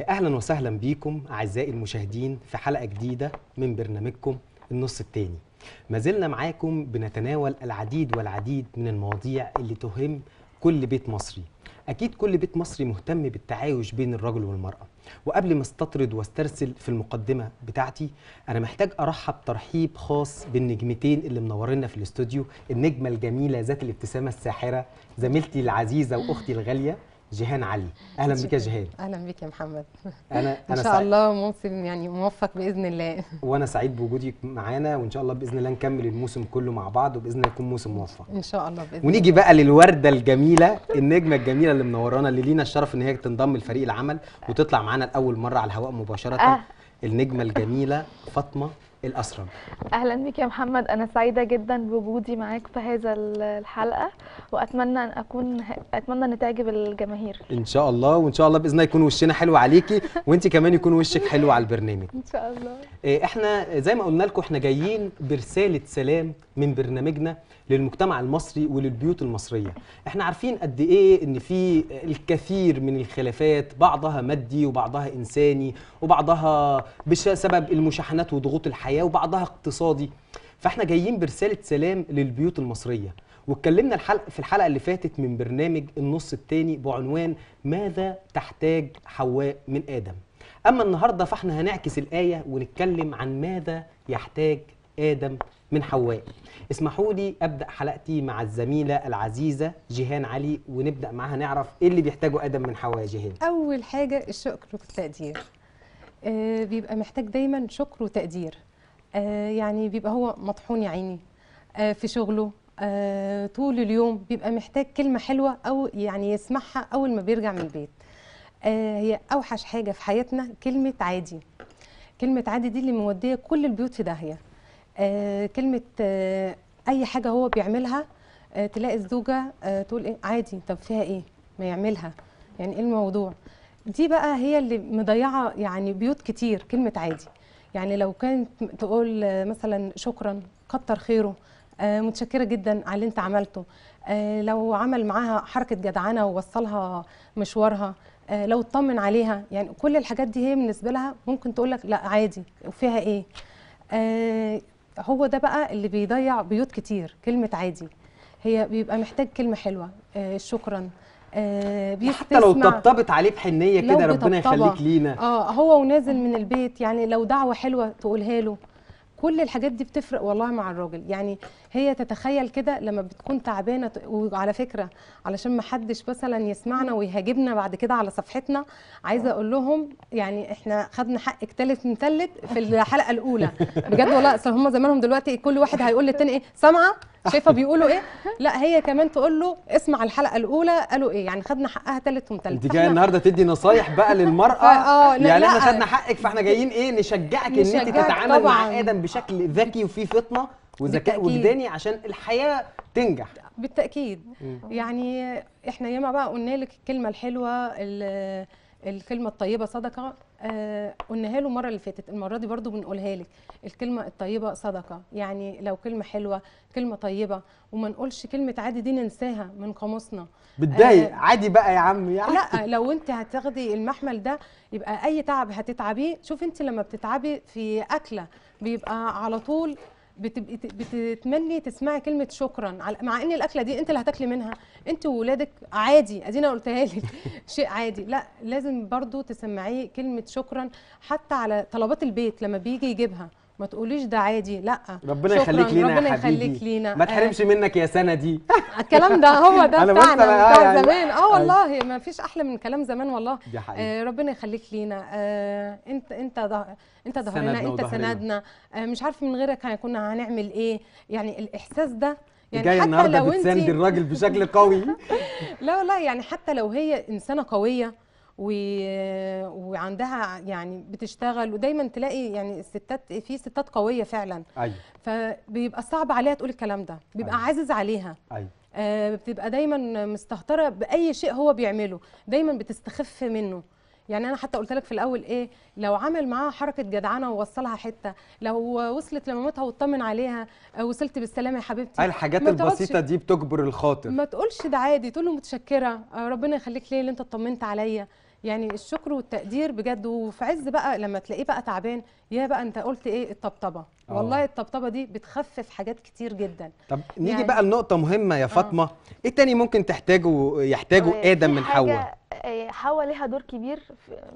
اهلا وسهلا بيكم اعزائي المشاهدين في حلقه جديده من برنامجكم النص الثاني ما زلنا معاكم بنتناول العديد والعديد من المواضيع اللي تهم كل بيت مصري اكيد كل بيت مصري مهتم بالتعايش بين الرجل والمراه وقبل ما استطرد واسترسل في المقدمه بتاعتي انا محتاج ارحب ترحيب خاص بالنجمتين اللي منورينا في الاستوديو النجمه الجميله ذات الابتسامه الساحره زميلتي العزيزه واختي الغاليه جيهان علي اهلا بك يا جيهان اهلا بك يا محمد انا انا ان شاء الله موسم يعني موفق باذن الله وانا سعيد بوجودك معانا وان شاء الله باذن الله نكمل الموسم كله مع بعض وباذن الله يكون موسم موفق ان شاء الله باذن ونيجي بقى للورده الجميله النجمه الجميله اللي منورانا اللي لينا الشرف ان هي تنضم لفريق العمل وتطلع معانا لاول مره على الهواء مباشره آه. النجمه الجميله فاطمه الأسرم أهلا بك يا محمد أنا سعيدة جدا بوجودي معاك في هذا الحلقة وأتمنى أن أكون أتمنى أن تعجب الجماهير إن شاء الله وإن شاء الله بإذن الله يكون وشنا حلو عليكي وأنت كمان يكون وشك حلو على البرنامج إن شاء الله إيه، إحنا زي ما قلنا لكم إحنا جايين برسالة سلام من برنامجنا للمجتمع المصري وللبيوت المصريه احنا عارفين قد ايه ان في الكثير من الخلافات بعضها مادي وبعضها انساني وبعضها بسبب المشاحنات وضغوط الحياه وبعضها اقتصادي فاحنا جايين برساله سلام للبيوت المصريه واتكلمنا الحلق في الحلقه اللي فاتت من برنامج النص الثاني بعنوان ماذا تحتاج حواء من ادم اما النهارده فاحنا هنعكس الايه ونتكلم عن ماذا يحتاج آدم من حواء اسمحوا لي أبدأ حلقتي مع الزميلة العزيزة جيهان علي ونبدأ معاها نعرف إيه اللي بيحتاجه آدم من حواء جيهان أول حاجة الشكر والتقدير آه بيبقى محتاج دايما شكر وتقدير آه يعني بيبقى هو مطحون يا عيني آه في شغله آه طول اليوم بيبقى محتاج كلمة حلوة أو يعني يسمعها أول ما بيرجع من البيت آه هي أوحش حاجة في حياتنا كلمة عادي كلمة عادي دي اللي مودية كل البيوت في داهية آه، كلمه آه، اي حاجه هو بيعملها آه، تلاقي الزوجه تقول ايه عادي طب فيها ايه ما يعملها يعني ايه الموضوع دي بقى هي اللي مضيعه يعني بيوت كتير كلمه عادي يعني لو كانت تقول مثلا شكرا كتر خيره متشكره جدا على اللي انت عملته لو عمل معاها حركه جدعانه ووصلها مشوارها لو اطمن عليها يعني كل الحاجات دي هي بالنسبه لها ممكن تقول لك لا عادي وفيها ايه هو ده بقى اللي بيضيع بيوت كتير كلمه عادي هي بيبقى محتاج كلمه حلوه آه شكرا آه حتى لو طبطبت عليه بحنيه كده ربنا يخليك لينا اه هو ونازل من البيت يعني لو دعوه حلوه تقولها له كل الحاجات دي بتفرق والله مع الراجل يعني هي تتخيل كده لما بتكون تعبانه وعلى فكره علشان ما حدش مثلا يسمعنا ويهاجمنا بعد كده على صفحتنا عايزه اقول لهم يعني احنا خدنا حقك تالت من تالت في الحلقه الاولى بجد والله اصل هم زمانهم دلوقتي كل واحد هيقول للتاني ايه سامعه شايفه بيقولوا ايه لا هي كمان تقول له اسمع الحلقه الاولى قالوا ايه يعني خدنا حقها ثالث ومثلث انت جايه النهارده تدي نصايح بقى للمراه اه, آه، يعني احنا خدنا حقك فاحنا جايين ايه نشجعك, ان انت تتعامل مع ادم بشكل ذكي وفيه فطنه وذكاء وجداني عشان الحياه تنجح بالتاكيد يعني احنا ياما بقى قلنا لك الكلمه الحلوه الكلمه الطيبه صدقه آه قلناها له المره اللي فاتت المره دي برضو بنقولها لك الكلمه الطيبه صدقه يعني لو كلمه حلوه كلمه طيبه وما نقولش كلمه عادي دي ننساها من قاموسنا بتضايق آه عادي بقى يا عم يعني لا لو انت هتاخدي المحمل ده يبقى اي تعب هتتعبيه شوف انت لما بتتعبي في اكله بيبقى على طول بتبقي بتتمني تسمعي كلمه شكرا مع ان الاكله دي انت اللي هتاكلي منها انت وولادك عادي ادينا قلتها لك شيء عادي لا لازم برضو تسمعيه كلمه شكرا حتى على طلبات البيت لما بيجي يجيبها ما تقوليش ده عادي لا ربنا يخليك لينا ربنا يخليك لينا ما تحرمش آه. منك يا سنه دي الكلام ده هو ده بتاعنا بتاع آه، يعني زمان اه أيوه. والله ما فيش احلى من كلام زمان والله دي حقيقة. آه ربنا يخليك لينا آه انت انت ده انت ظهرنا انت سندنا آه مش عارف من غيرك كنا هنعمل ايه يعني الاحساس ده يعني حتى النهارده بتساند الراجل بشكل قوي لا لا يعني حتى لو هي انسانه قويه وعندها يعني بتشتغل ودايما تلاقي يعني الستات في ستات قويه فعلا أي. أيوة. فبيبقى صعب عليها تقول الكلام ده بيبقى أي. أيوة. عزز عليها أي. أيوة. آه بتبقى دايما مستهتره باي شيء هو بيعمله دايما بتستخف منه يعني انا حتى قلت لك في الاول ايه لو عمل معاها حركه جدعانه ووصلها حته لو وصلت لمامتها واطمن عليها آه، وصلت بالسلامه يا حبيبتي الحاجات البسيطه دي بتجبر الخاطر ما تقولش ده عادي تقول له متشكره آه، ربنا يخليك ليه اللي انت اطمنت عليا يعني الشكر والتقدير بجد وفي عز بقى لما تلاقيه بقى تعبان يا بقى انت قلت ايه الطبطبه أوه. والله الطبطبه دي بتخفف حاجات كتير جدا طب يعني نيجي بقى لنقطه مهمه يا آه. فاطمه أوه. ايه تاني ممكن تحتاجه يحتاجه طيب، ادم من حواء حواء ليها دور كبير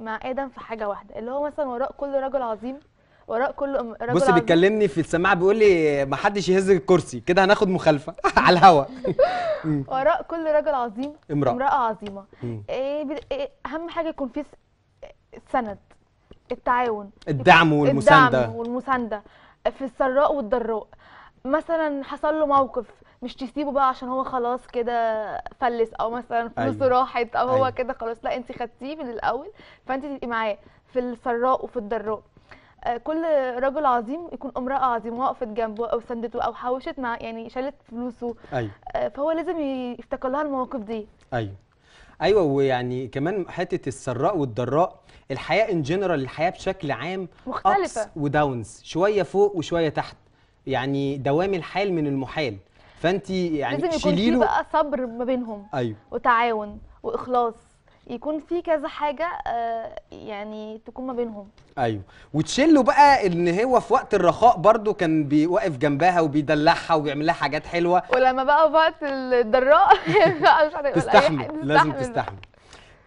مع ادم في حاجه واحده اللي هو مثلا وراء كل رجل عظيم وراء كل رجل بص بيكلمني في السماعه بيقول لي ما حدش يهز الكرسي كده هناخد مخالفه على الهوا وراء كل رجل عظيم امراه امراه عظيمه إيه،, إيه اهم حاجه يكون في سند التعاون الدعم والمسانده الدعم والمسانده في السراء والضراء مثلا حصل له موقف مش تسيبه بقى عشان هو خلاص كده فلس او مثلا فلوسه أيوة. راحت او أيوة. هو كده خلاص لا انت خدتيه من الاول فانت تبقي معاه في السراء وفي الضراء آه، كل رجل عظيم يكون امراه عظيمه وقفت جنبه او سندته او حوشت مع يعني شالت فلوسه أيوة. آه، فهو لازم يفتكر لها المواقف دي ايوه ايوه ويعني كمان حته السراء والضراء الحياه ان جنرال الحياه بشكل عام مختلفه وداونز شويه فوق وشويه تحت يعني دوام الحال من المحال فانت يعني لازم يكون في بقى صبر ما بينهم ايوه وتعاون واخلاص يكون في كذا حاجه آه، يعني تكون ما بينهم ايوه وتشيله بقى ان هو في وقت الرخاء برده كان بيوقف جنبها وبيدلعها وبيعمل لها حاجات حلوه ولما بقى وقت الضراء مش هتقبل تستحمل لازم تستحمل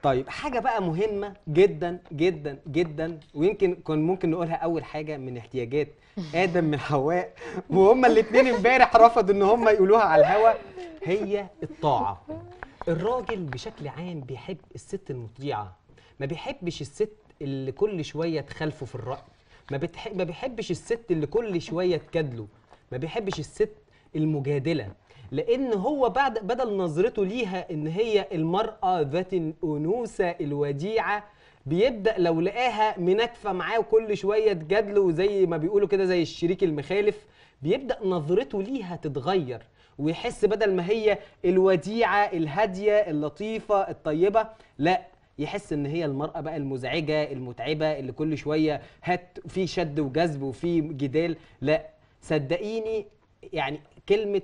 طيب حاجة بقى مهمة جدا جدا جدا ويمكن كان ممكن نقولها أول حاجة من احتياجات آدم من حواء وهما الاتنين امبارح رفضوا إن هما يقولوها على الهوا هي الطاعة. الراجل بشكل عام بيحب الست المطيعة ما بيحبش الست اللي كل شوية تخالفه في الرأي ما, بتحب ما بيحبش الست اللي كل شوية تكادله ما بيحبش الست المجادلة لان هو بعد بدل نظرته ليها ان هي المراه ذات الانوثه الوديعه بيبدا لو لقاها منكفه معاه وكل شويه تجادله وزي ما بيقولوا كده زي الشريك المخالف بيبدا نظرته ليها تتغير ويحس بدل ما هي الوديعه الهاديه اللطيفه الطيبه لا يحس ان هي المراه بقى المزعجه المتعبه اللي كل شويه هات في شد وجذب وفي جدال لا صدقيني يعني كلمه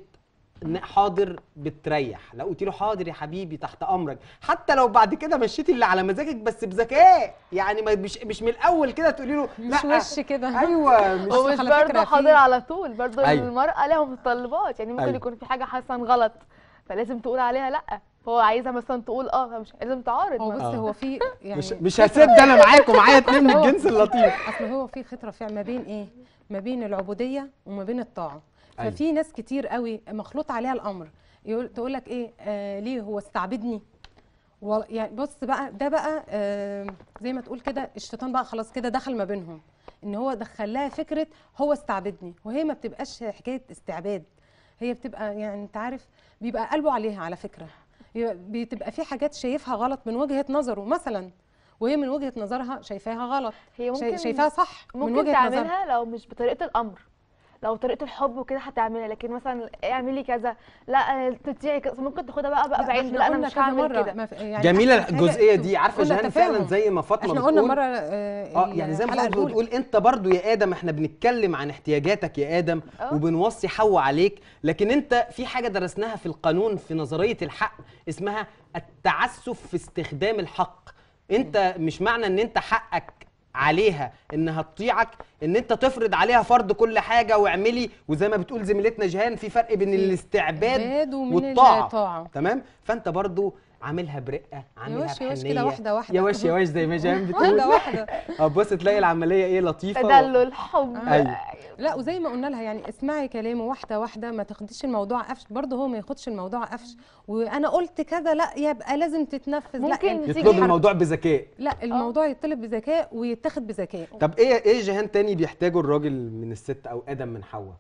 حاضر بتريح لو قلت له حاضر يا حبيبي تحت امرك حتى لو بعد كده مشيتي اللي على مزاجك بس بذكاء يعني مش مش من الاول كده تقولي له لا مش وش كده ايوه مش برضه حاضر على طول برضه أيوة. المراه لها متطلبات يعني ممكن أيوة. يكون في حاجه حصلت غلط فلازم تقول عليها لا هو عايزها مثلا تقول اه مش لازم تعارض هو بص هو في يعني مش مش هسيب ده انا معاك ومعايا اتنين من الجنس اللطيف اصل هو في خطره فعل ما بين ايه ما بين العبوديه وما بين الطاعه أيوة. ففي ناس كتير قوي مخلوط عليها الامر يقول تقول لك ايه آه ليه هو استعبدني و... يعني بص بقى ده بقى آه زي ما تقول كده الشيطان بقى خلاص كده دخل ما بينهم ان هو دخل لها فكره هو استعبدني وهي ما بتبقاش حكايه استعباد هي بتبقى يعني انت عارف بيبقى قلبه عليها على فكره بتبقى في حاجات شايفها غلط من وجهه نظره مثلا وهي من وجهه نظرها شايفاها غلط هي ممكن شايفاها صح ممكن من وجهه تعملها نظرها. لو مش بطريقه الامر لو طريقه الحب وكده هتعملها لكن مثلا اعملي كذا لا تطيعي كذا ممكن تاخدها بقى بقى بعيد لا انا مش هعمل كده يعني جميله الجزئيه دي عارفه جهان فعلا زي ما فاطمه احنا قلنا مره اه, آه، إيه، يعني زي ما فاطمه بتقول انت برضو يا ادم احنا بنتكلم عن احتياجاتك يا ادم آه. وبنوصي حو عليك لكن انت في حاجه درسناها في القانون في نظريه الحق اسمها التعسف في استخدام الحق انت مش معنى ان انت حقك عليها انها تطيعك ان انت تفرض عليها فرض كل حاجه واعملي وزي ما بتقول زميلتنا جيهان في فرق بين الاستعباد والطاعه تمام فانت برضو عاملها برقه عاملها بحنيه يوش كده واحده واحده يوش واش زي ما جام بتقول واحده واحده اه بص تلاقي العمليه ايه لطيفه تدلل حب ايوه لا وزي ما قلنا لها يعني اسمعي كلامه واحده واحده ما تاخديش الموضوع قفش برضه هو ما ياخدش الموضوع قفش وانا قلت كذا لا يبقى لازم تتنفذ ممكن لا ممكن يعني يطلب الموضوع بذكاء لا الموضوع يطلب بذكاء ويتاخد بذكاء طب ايه ايه جهان تاني بيحتاجه الراجل من الست او ادم من حواء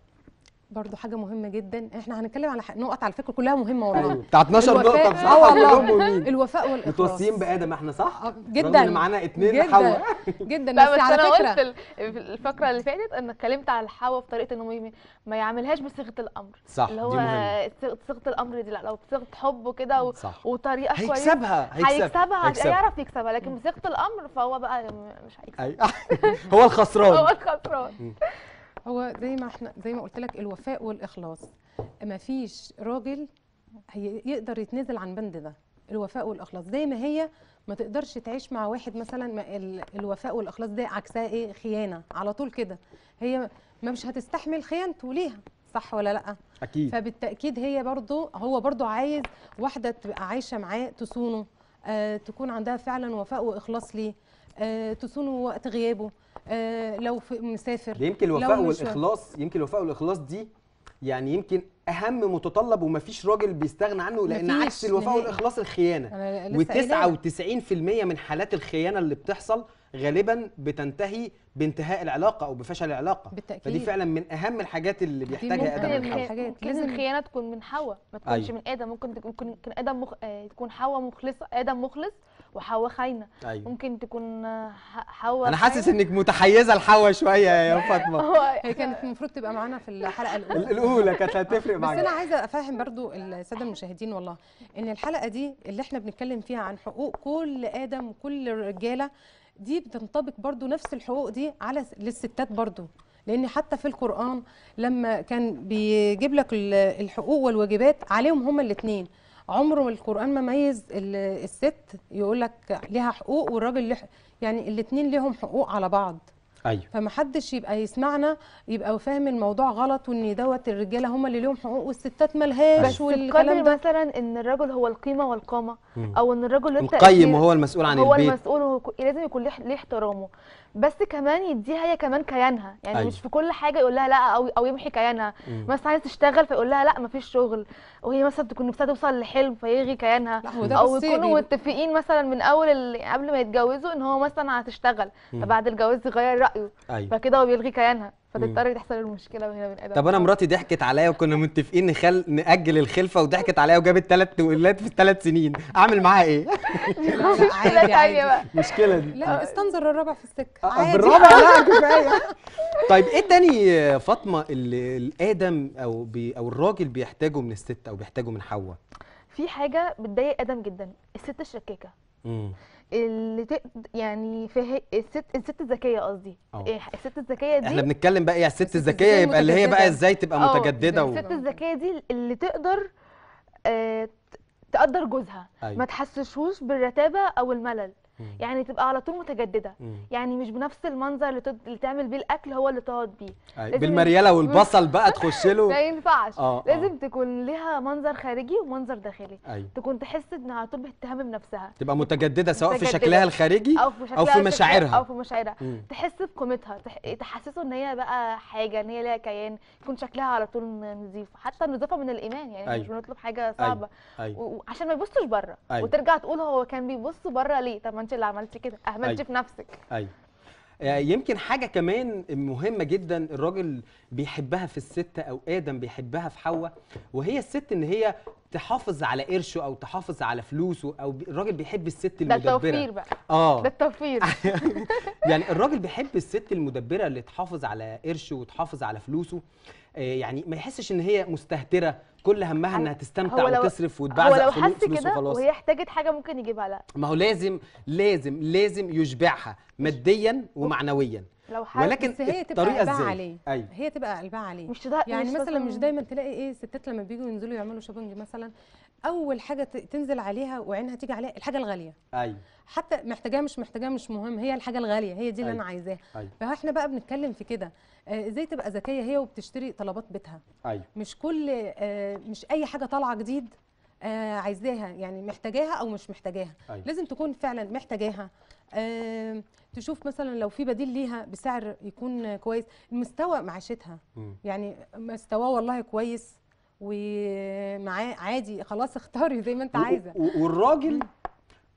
برضو حاجه مهمه جدا احنا هنتكلم على نقط على فكره كلها مهمه والله أيوة. بتاع 12 نقطه بصراحه كلهم آه، الوفاء والاخلاص متوصيين بادم احنا صح آه، جدا اللي معانا اتنين جدا حواء جدا بس, على انا فكره قلت الفقره اللي فاتت انا اتكلمت على الحواء في طريقه انه ما يعملهاش بصيغه الامر صح اللي هو صيغه الامر دي لا لو بصيغه حب وكده و... وطريقه كويسه هيكسبها هيكسبها هيعرف يكسبها لكن بصيغه الامر فهو بقى مش هيكسب هو الخسران هو الخسران هو زي ما احنا زي ما قلت لك الوفاء والاخلاص ما فيش راجل يقدر يتنزل عن بند ده الوفاء والاخلاص زي ما هي ما تقدرش تعيش مع واحد مثلا ما الوفاء والاخلاص ده عكسها ايه خيانه على طول كده هي ما مش هتستحمل خيانته ليها صح ولا لا اكيد فبالتاكيد هي برضو هو برضو عايز واحده تبقى عايشه معاه تصونه آه تكون عندها فعلا وفاء واخلاص ليه آه، تصونه وقت غيابه آه، لو مسافر يمكن الوفاء والاخلاص يمكن الوفاء والاخلاص دي يعني يمكن اهم متطلب ومفيش راجل بيستغنى عنه لان عكس الوفاء والاخلاص الخيانه و99% من حالات الخيانه اللي بتحصل غالبا بتنتهي بانتهاء العلاقه او بفشل العلاقه بالتأكيد. فدي فعلا من اهم الحاجات اللي بيحتاجها ادم من حواء لازم الخيانه تكون من حواء ما تكونش أيوه. من ادم ممكن تكون ادم مخ... آه، تكون حواء مخلصه ادم مخلص وحواء خاينه أيوة. ممكن تكون حواء انا حاسس انك متحيزه لحواء شويه يا فاطمه هي كانت المفروض تبقى معانا في الحلقه الاولى الاولى كانت هتفرق معانا بس انا عايزه افهم برضو الساده المشاهدين والله ان الحلقه دي اللي احنا بنتكلم فيها عن حقوق كل ادم وكل رجاله دي بتنطبق برضو نفس الحقوق دي على للستات برضو لان حتى في القران لما كان بيجيب لك الحقوق والواجبات عليهم هما الاثنين عمره ما القران ما ميز الست يقول لك ليها حقوق والراجل ليه يعني الاثنين ليهم حقوق على بعض ايوه فمحدش يبقى يسمعنا يبقى فاهم الموضوع غلط وان دوت الرجاله هم اللي لهم حقوق والستات مالهاش والكلام ده مثلا ان الرجل هو القيمه والقامه او ان الرجل القيم وهو المسؤول عن هو البيت هو المسؤول لازم يكون ليه احترامه بس كمان يديها هي كمان كيانها يعني أيوة. مش في كل حاجه يقول لها لا او او يمحي كيانها مثلا عايزه تشتغل فيقول لها لا مفيش شغل وهي مثلا تكون نفسها توصل لحلم فيلغي كيانها او يكونوا متفقين مثلا من اول قبل ما يتجوزوا ان هو مثلا هتشتغل فبعد الجواز يغير رايه أيوة. فكده هو بيلغي كيانها فتضطر تحصل المشكله وهي من ادم طب انا مراتي ضحكت عليا وكنا متفقين نخل... ناجل الخلفه وضحكت عليا وجابت ثلاث ولاد في الثلاث سنين اعمل معاها ايه مشكله ثانيه بقى المشكله دي لا استنظر الرابع في السكه آه، عادي الرابع لا كفايه طيب ايه تاني فاطمه اللي الادم او بي... او الراجل بيحتاجه من الست او بيحتاجه من حواء في حاجه بتضايق ادم جدا الست الشكاكه اللي تقد يعني في الست الست الذكيه قصدي اه. إيه، الست الذكيه دي احنا بنتكلم بقى يا الست الذكيه يبقى اللي هي بقى ازاي تبقى اه، متجدده الست الذكيه دي اللي تقدر آه تقدر جوزها أيوة. ما تحسسهوش بالرتابه او الملل يعني تبقى على طول متجدده مم. يعني مش بنفس المنظر اللي, تد... اللي تعمل بيه الاكل هو اللي تقعد بيه بالمريله والبصل بقى تخش له ما ينفعش آه. آه. لازم تكون لها منظر خارجي ومنظر داخلي أي. تكون تحس ان على طول بتهتم بنفسها تبقى متجدده سواء متجددة. في شكلها الخارجي او في, شكلها أو في مشاعرها او في مشاعرها تحس بقيمتها تح... تحسسه ان هي بقى حاجه ان هي ليها كيان يكون شكلها على طول نظيف حتى النظافه من الايمان يعني أيوه. مش بنطلب حاجه صعبه أيوه. أي. وعشان ما يبصش بره وترجع تقول هو كان بيبص بره ليه طب انت اللي عملتي كده اهملتي أيوه. في نفسك ايوه آه، يمكن حاجة كمان مهمة جدا الراجل بيحبها في الست أو آدم بيحبها في حواء وهي الست إن هي تحافظ على قرشه أو تحافظ على فلوسه أو الراجل بيحب الست المدبرة ده التوفير بقى آه ده التوفير يعني الراجل بيحب الست المدبرة اللي تحافظ على قرشه وتحافظ على فلوسه آه، يعني ما يحسش إن هي مستهترة كل همها انها تستمتع وتصرف وتبعزق فلوس وخلاص فلوس وخلاص وهي احتاجت حاجه ممكن يجيبها لا ما هو لازم لازم لازم يشبعها ماديا ومعنويا لو حاجة ولكن بس هي تبقى قلبها عليه أيوه. هي تبقى قلبها عليه مش يعني مش مثلا مش دايما تلاقي ايه الستات لما بييجوا ينزلوا يعملوا شوبنج مثلا اول حاجه تنزل عليها وعينها تيجي عليها الحاجه الغاليه ايوه حتى محتاجاها مش محتاجاها مش مهم هي الحاجه الغاليه هي دي اللي أيوة. انا عايزاها أيوة. فاحنا بقى بنتكلم في كده آه، ازاي تبقى ذكيه هي وبتشتري طلبات بيتها أيوة. مش كل آه، مش اي حاجه طالعه جديد آه، عايزاها يعني محتاجاها او مش محتاجاها أيوة. لازم تكون فعلا محتاجاها تشوف مثلا لو في بديل ليها بسعر يكون كويس مستوى معاشتها يعني مستواه والله كويس ومعاه عادي خلاص اختاري زي ما انت عايزه والراجل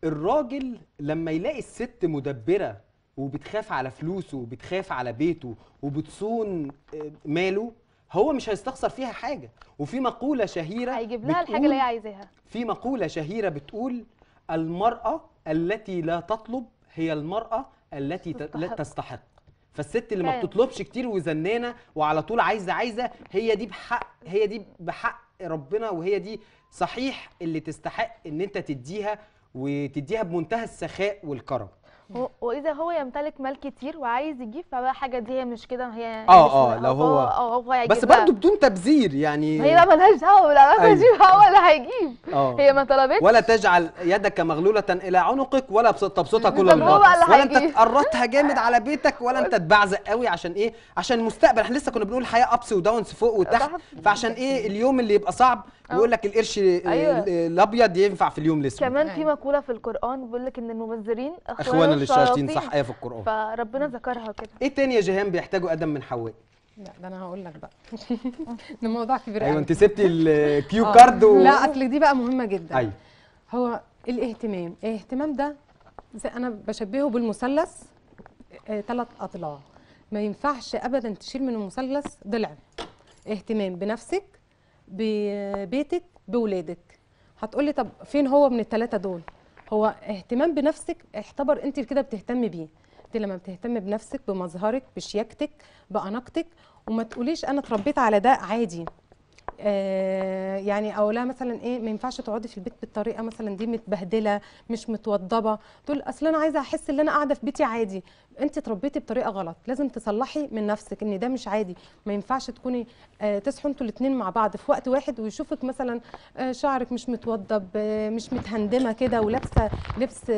الراجل لما يلاقي الست مدبره وبتخاف على فلوسه وبتخاف على بيته وبتصون آه، ماله هو مش هيستخسر فيها حاجه وفي مقوله شهيره هيجيب لها الحاجه اللي هي عايزاها في مقوله شهيره بتقول المراه التي لا تطلب هي المراه التي تستحق. لا تستحق فالست اللي ما بتطلبش كتير وزنانه وعلى طول عايزه عايزه هي دي بحق هي دي بحق ربنا وهي دي صحيح اللي تستحق ان انت تديها وتديها بمنتهى السخاء والكرم واذا هو يمتلك مال كتير وعايز يجيب فبقى حاجه دي هي مش كده هي اه اه لو هو اه, آه، هو بس برضه بدون تبذير يعني هي بقى ملهاش دعوه لا أيوه. هجيب هو ولا هيجيب آه. هي ما طلبتش ولا تجعل يدك مغلوله الى عنقك ولا تبسطها كل الوقت ولا انت تقرطها جامد على بيتك ولا انت تبعزق قوي عشان ايه عشان المستقبل احنا لسه كنا بنقول الحياه ابس وداونز فوق وتحت فعشان ايه اليوم اللي يبقى صعب ويقول آه. لك القرش أيوة. الابيض ينفع في اليوم الاسود كمان في أيوه. مقوله في القران بيقول لك ان المبذرين اخوان الشياطين صح ايه في القران فربنا ذكرها كده ايه تاني يا جيهان بيحتاجه ادم من حواء لا ده انا هقول لك بقى ده موضوع كبير ايوه انت سبتي الكيو آه. كارد و... لا اصل دي بقى مهمه جدا ايوه هو الاهتمام الاهتمام ده زي انا بشبهه بالمثلث ثلاث آه اضلاع ما ينفعش ابدا تشيل من المثلث ضلع اهتمام بنفسك ببيتك بولادك هتقولي طب فين هو من الثلاثه دول هو اهتمام بنفسك اعتبر انت كده بتهتمي بيه انت لما بتهتم بنفسك بمظهرك بشياكتك باناقتك وما تقوليش انا اتربيت على ده عادي آه، يعني اقول لها مثلا ايه ما ينفعش تقعدي في البيت بالطريقه مثلا دي متبهدله مش متوضبه تقول اصل انا عايزه احس ان انا قاعده في بيتي عادي انت اتربيتي بطريقه غلط لازم تصلحي من نفسك ان ده مش عادي ما ينفعش تكوني آه، تصحوا انتوا الاثنين مع بعض في وقت واحد ويشوفك مثلا آه، شعرك مش متوضب مش متهندمه كده ولابسه لبس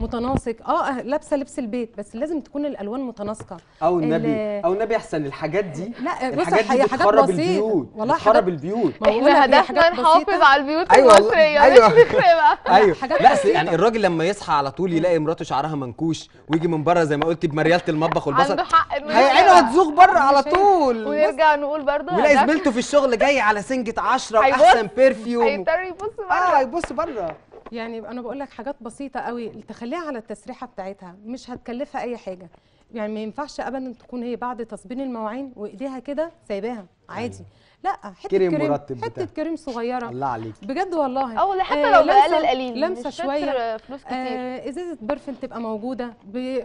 متناسق اه لابسه لبس البيت بس لازم تكون الالوان متناسقه او النبي او النبي احسن الحاجات دي لا الحاجات دي بتخرب البيوت والله بتخرب البيوت ما احنا هدفنا نحافظ على البيوت أيوة المصريه أيوة. مش بقى ايوه لا يعني الراجل لما يصحى على طول يلاقي مراته شعرها منكوش ويجي من بره زي ما قلتي بمرياله المطبخ والبصل عنده حق عينه هتزوغ بره على طول ونرجع نقول برضه ويلاقي زميلته في الشغل جايه على سنجه 10 واحسن بيرفيوم هيضطر يبص بره اه يبص بره يعني انا بقول لك حاجات بسيطه قوي تخليها على التسريحه بتاعتها مش هتكلفها اي حاجه يعني ما ينفعش ابدا تكون هي بعد تصبين المواعين وايديها كده سايباها عادي أيوة. لا حته كريم, كريم مرتب حته كريم صغيره الله عليك بجد والله او حتى آه، لو بقلل قليل لمسه شويه فلوس كتير آه ازازه برفن تبقى موجوده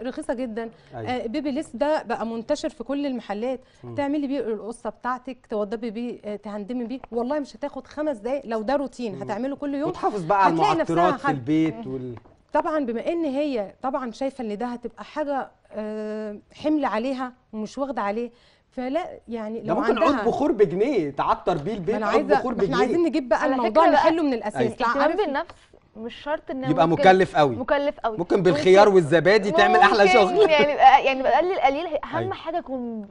رخيصه جدا أيوة. آه بيبي ليس ده بقى منتشر في كل المحلات م. تعملي بيه القصه بتاعتك توضبي بيه آه تهندمي بيه والله مش هتاخد خمس دقايق لو ده روتين هتعمله كل يوم وتحافظ بقى على المعطرات في البيت وال... طبعا بما ان هي طبعا شايفه ان ده هتبقى حاجه آه، حمل عليها ومش واخده عليه فلا يعني لو ممكن عود بخور بجنيه تعطر بيه البيت عود بخور بجنيه احنا عايزين نجيب بقى الموضوع نحله من الاساس أيوة. اهتمام النفس مش شرط ان يبقى مكلف قوي مكلف قوي ممكن بالخيار والزبادي تعمل احلى شغل يعني يعني بقلل قليل اهم أيوه. حاجه تكون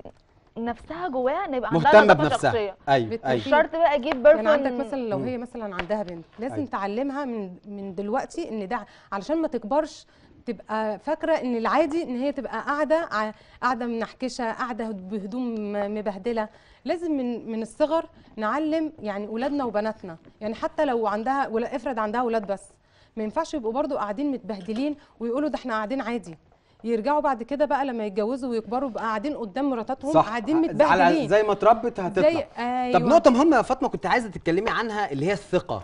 نفسها جواها ان يبقى عندها مهتمه بنفسها شخصية. ايوه ايوه مش شرط بقى اجيب بيرفون يعني عندك مثلا لو هي مثلا عندها بنت لازم أيوه. تعلمها من من دلوقتي ان ده علشان ما تكبرش تبقى فاكره ان العادي ان هي تبقى قاعده قاعده منحكشه قاعده بهدوم مبهدله لازم من من الصغر نعلم يعني اولادنا وبناتنا يعني حتى لو عندها ولا افرض عندها اولاد بس ما ينفعش يبقوا برضو قاعدين متبهدلين ويقولوا ده احنا قاعدين عادي يرجعوا بعد كده بقى لما يتجوزوا ويكبروا بقى قاعدين قدام مراتاتهم قاعدين متبهدلين زي ما اتربت هتطلع زي... أيوة. طب نقطه مهمه يا فاطمه كنت عايزه تتكلمي عنها اللي هي الثقه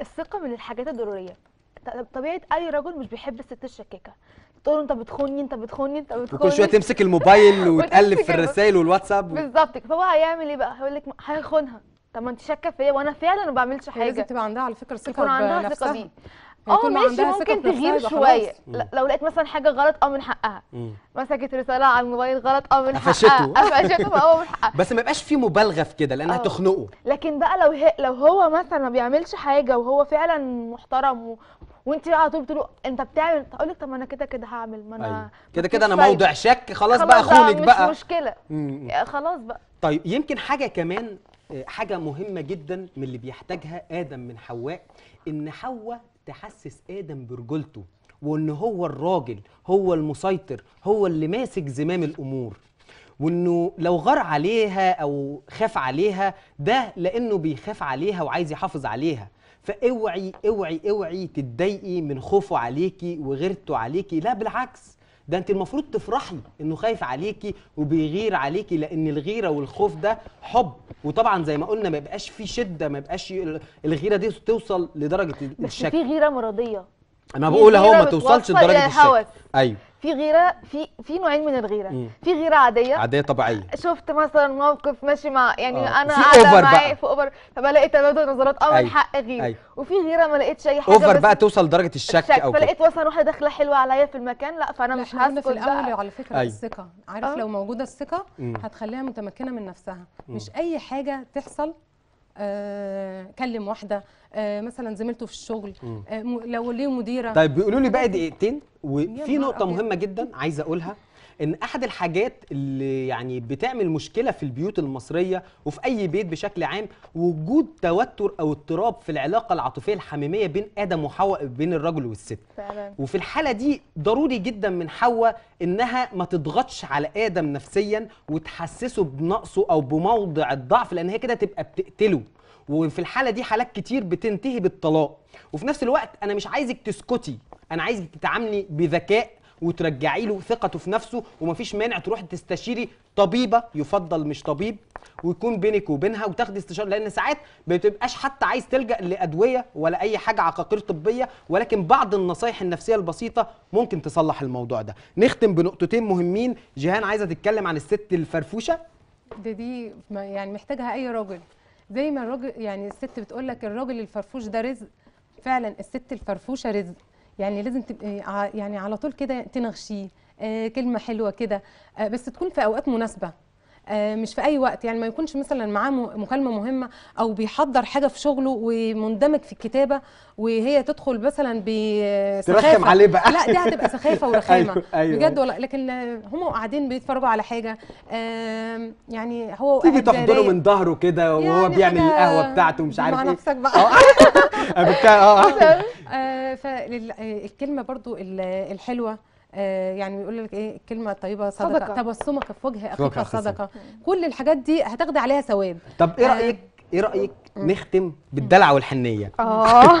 الثقه من الحاجات الضروريه طبيعه اي رجل مش بيحب الست الشكاكه تقول له انت بتخوني انت بتخوني انت بتخوني وكل شويه تمسك الموبايل وتقلب في الرسائل والواتساب و... بالظبط فهو هيعمل ايه بقى هيقول لك هيخونها طب ما انت شاكه فيا وانا فعلا ما بعملش حاجه لازم تبقى عندها على فكره ثقه بنفسها يعني اه ماشي ممكن تغير شويه لو لقيت مثلا حاجه غلط اه من حقها مسكت رساله على الموبايل غلط اه من حقها قفشته قفشته اه من حقها بس ما يبقاش في مبالغه في كده لانها أه. تخنقه لكن بقى لو هي لو هو مثلا ما بيعملش حاجه وهو فعلا محترم وانت على طول بتقول انت بتعمل اقول لك طب ما انا كده كده هعمل ما انا أيوة. كده كده انا موضع شك خلاص, خلاص بقى خونك بقى مش مشكله آه، خلاص بقى طيب يمكن حاجه كمان آه، حاجه مهمه جدا من اللي بيحتاجها ادم من حواء ان حواء تحسس ادم برجولته وان هو الراجل هو المسيطر هو اللي ماسك زمام الامور وانه لو غار عليها او خاف عليها ده لانه بيخاف عليها وعايز يحافظ عليها فاوعي اوعي اوعي تتضايقي من خوفه عليكي وغيرته عليكي لا بالعكس ده انت المفروض تفرحي انه خايف عليكي وبيغير عليكي لان الغيره والخوف ده حب وطبعا زي ما قلنا ما يبقاش فيه شده ما يبقاش الغيره دي توصل لدرجه الشك بس في غيره مرضيه انا بقول اهو ما توصلش لدرجه الشك ايوه في غيره في في نوعين من الغيره مم. في غيره عاديه عاديه طبيعيه شفت مثلا موقف ماشي مع يعني آه. انا قاعده بقى. في اوفر فبلاقي تبادل نظرات اه من حق غير أيوه. وفي غيره ما لقيتش اي حاجه اوفر بقى توصل لدرجه الشك, الشك او فلقيت مثلا واحده داخله حلوه عليا في المكان لا فانا لا مش هسكت في الاول بقى. على فكره أيوه. الثقه عارف آه. لو موجوده الثقه هتخليها متمكنه من نفسها مم. مش اي حاجه تحصل كلم واحده آه، مثلا زميلته في الشغل آه، لو ليه مديره طيب بيقولوا لي بقى دقيقتين وفي نقطه مهمه جدا عايزه اقولها ان احد الحاجات اللي يعني بتعمل مشكله في البيوت المصريه وفي اي بيت بشكل عام وجود توتر او اضطراب في العلاقه العاطفيه الحميميه بين ادم وحواء بين الرجل والست فعلا. وفي الحاله دي ضروري جدا من حواء انها ما تضغطش على ادم نفسيا وتحسسه بنقصه او بموضع الضعف لان هي كده تبقى بتقتله وفي الحاله دي حالات كتير بتنتهي بالطلاق وفي نفس الوقت انا مش عايزك تسكتي انا عايزك تتعاملي بذكاء وترجعي له ثقته في نفسه ومفيش مانع تروحي تستشيري طبيبه يفضل مش طبيب ويكون بينك وبينها وتاخدي استشاره لان ساعات ما بتبقاش حتى عايز تلجا لادويه ولا اي حاجه عقاقير طبيه ولكن بعض النصايح النفسيه البسيطه ممكن تصلح الموضوع ده نختم بنقطتين مهمين جيهان عايزه تتكلم عن الست الفرفوشه ده دي يعني محتاجها اي راجل زي ما الراجل يعني الست بتقول لك الراجل الفرفوش ده رزق فعلا الست الفرفوشه رزق يعني لازم تبقي آه، يعني على طول كده تنغشيه آه، كلمه حلوه كده آه، بس تكون في اوقات مناسبه آه، مش في اي وقت يعني ما يكونش مثلا معاه مكالمه مهمه او بيحضر حاجه في شغله ومندمج في الكتابه وهي تدخل مثلا بسخافه ترخم عليه بقى لا دي هتبقى سخافه ورخامه أيوة أيوة بجد والله لكن آه، هم قاعدين بيتفرجوا على حاجه يعني هو تيجي تحضره من ظهره كده وهو يعني بيعمل القهوه بتاعته مش عارف ايه مع نفسك بقى اه, آه، فالكلمه برضو الحلوه آه، يعني بيقول لك ايه الكلمه الطيبه صدقه, تبسمك في وجه اخيك صدقه كل الحاجات دي هتاخدي عليها ثواب طب ايه آه، رايك ايه رايك نختم بالدلع والحنيه اه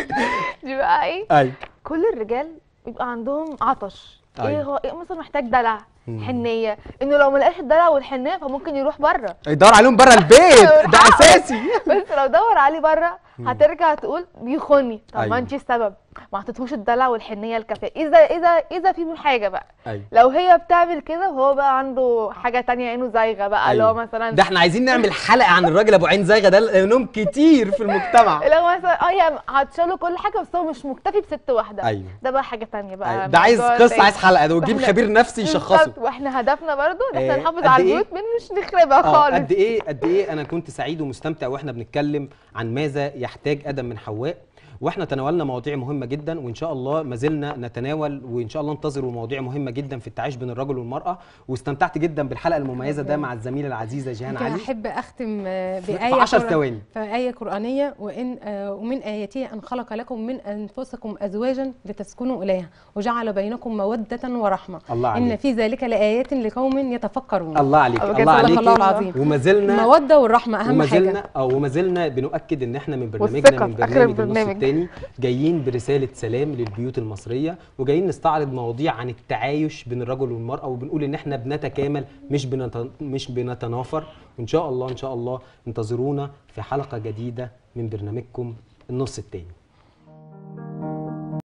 دي بقى ايه كل الرجال بيبقى عندهم عطش أي. ايه هو إيه مثلا محتاج دلع حنيه انه لو ما لقاش الدلع والحنيه فممكن يروح بره يدور عليهم بره البيت ده اساسي بس لو دور عليه بره هترجع تقول بيخوني طب أيوة. ما انتي السبب ما حطيتهوش الدلع والحنيه الكافيه اذا اذا اذا في حاجه بقى أيوة. لو هي بتعمل كده وهو بقى عنده حاجه تانية عينه زايغه بقى أيوة. اللي هو أيوه. مثلا ده احنا عايزين نعمل حلقه عن الراجل ابو عين زايغه ده لانهم كتير في المجتمع لو مثلا اه هي هتشاله كل حاجه بس هو مش مكتفي بست واحده أيوة. ده بقى حاجه تانية بقى أيوة. ده عايز قصه عايز حلقه ده وتجيب خبير نفسي يشخصه واحنا هدفنا برضه ان احنا آه، نحافظ على إيه؟ البيوت إيه؟ مش نخربها آه، خالص قد ايه قد ايه انا كنت سعيد ومستمتع واحنا بنتكلم عن ماذا يحتاج ادم من حواء واحنا تناولنا مواضيع مهمه جدا وان شاء الله ما زلنا نتناول وان شاء الله انتظروا مواضيع مهمه جدا في التعايش بين الرجل والمراه واستمتعت جدا بالحلقه المميزه ده مع الزميله العزيزه جيهان علي احب اختم آه، بايه 10 ثواني فايه قرانيه وان آه، ومن اياته ان خلق لكم من انفسكم ازواجا لتسكنوا اليها وجعل بينكم موده ورحمه الله عليك. ان في ذلك لايات لقوم يتفكرون الله عليك الله عليك الله العظيم وما زلنا الموده والرحمه اهم وما زلنا حاجه وما زلنا بنؤكد ان احنا من برنامجنا من برنامج النص تاني جايين برساله سلام للبيوت المصريه وجايين نستعرض مواضيع عن التعايش بين الرجل والمراه وبنقول ان احنا بنتكامل مش بنت... مش بنتنافر وان شاء الله ان شاء الله انتظرونا في حلقه جديده من برنامجكم النص التاني